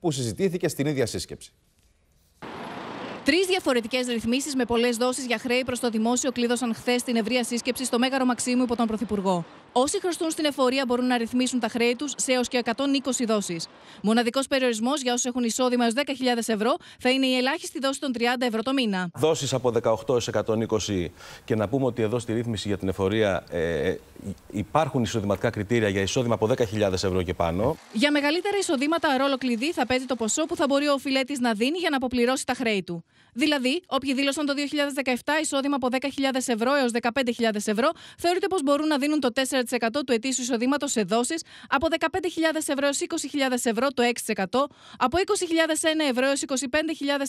που συζητήθηκε στην ίδια σύσκεψη. Τρεις διαφορετικές ρυθμίσεις με πολλές δόσεις για χρέη προς το δημόσιο κλείδωσαν χθες την ευρεία σύσκεψη στο Μέγαρο Μαξίμου υπό τον Πρωθυπουργό. Όσοι χρωστούν στην εφορία μπορούν να ρυθμίσουν τα χρέη τους σε έως και 120 δόσεις. Μοναδικός περιορισμός για όσους έχουν εισόδημα έως 10.000 ευρώ θα είναι η ελάχιστη δόση των 30 ευρώ το μήνα. Δόσεις από 18 έως 120 και να πούμε ότι εδώ στη ρύθμιση για την εφορία ε, υπάρχουν εισοδηματικά κριτήρια για εισόδημα από 10.000 ευρώ και πάνω. Για μεγαλύτερα εισοδήματα, ρόλο κλειδί θα παίζει το ποσό που θα μπορεί ο οφειλέτης να δίνει για να αποπληρώσει τα χρέη του. Δηλαδή, όποιοι δήλωσαν το 2017 εισόδημα από 10.000 ευρώ έως 15.000 ευρώ θεωρείται πως μπορούν να δίνουν το 4 του ετήσιου εισοδήματο σε δόσει από 15.000 ευρώ έω 20.000 ευρώ το 6%, από 20.001 ευρώ έω 25.000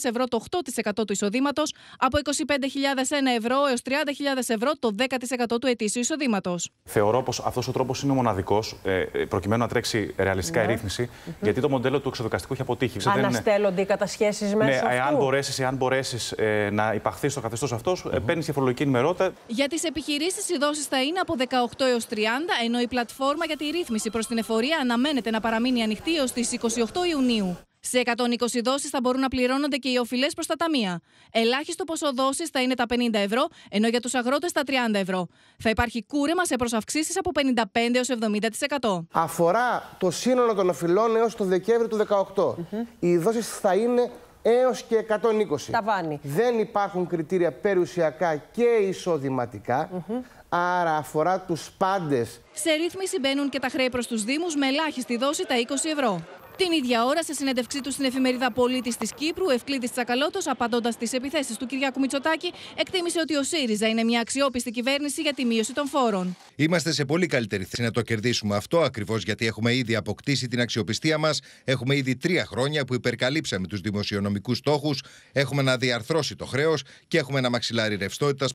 ευρώ το 8% του εισοδήματο, από 25.001 ευρώ έω 30.000 ευρώ το 10% του ετήσιου εισοδήματο. Θεωρώ πω αυτό ο τρόπο είναι ο μοναδικό προκειμένου να τρέξει ρεαλιστικά ναι. η ρυθμιση γιατί το μοντέλο του εξοδικαστικού έχει αποτύχει. Αναστέλλονται οι κατασχέσει μέσα. Ναι, αυτού. εάν μπορέσει εάν μπορέσεις, να υπαχθεί στο καθεστώ αυτό, mm-hmm. παίρνει φορολογική ενημερότητα. Για τι επιχειρήσει οι δόσει θα είναι από 18 έω 30 ενώ η πλατφόρμα για τη ρύθμιση προ την εφορία αναμένεται να παραμείνει ανοιχτή έω τι 28 Ιουνίου. Σε 120 δόσει θα μπορούν να πληρώνονται και οι οφειλέ προ τα ταμεία. Ελάχιστο ποσό δόσεις θα είναι τα 50 ευρώ, ενώ για του αγρότε τα 30 ευρώ. Θα υπάρχει κούρεμα σε προσαυξήσει από 55 έω 70%. Αφορά το σύνολο των οφειλών έω το Δεκέμβρη του 2018. Mm-hmm. Οι δόσει θα είναι έως και 120. Δεν υπάρχουν κριτήρια περιουσιακά και εισοδηματικα Άρα αφορά του πάντε. Σε ρύθμιση μπαίνουν και τα χρέη προ του Δήμου με ελάχιστη δόση τα 20 ευρώ. Την ίδια ώρα, σε συνέντευξή του στην εφημερίδα Πολίτη τη Κύπρου, Ευκλήτη Τσακαλώτο, απαντώντα στι επιθέσει του Κυριάκου Μητσοτάκη, εκτίμησε ότι ο ΣΥΡΙΖΑ είναι μια αξιόπιστη κυβέρνηση για τη μείωση των φόρων. Είμαστε σε πολύ καλύτερη θέση να το κερδίσουμε αυτό ακριβώ γιατί έχουμε ήδη αποκτήσει την αξιοπιστία μα. Έχουμε ήδη τρία χρόνια που υπερκαλύψαμε του δημοσιονομικού στόχου, έχουμε να διαρθρώσει το χρέο και έχουμε ένα μαξιλάρι ρευστότητα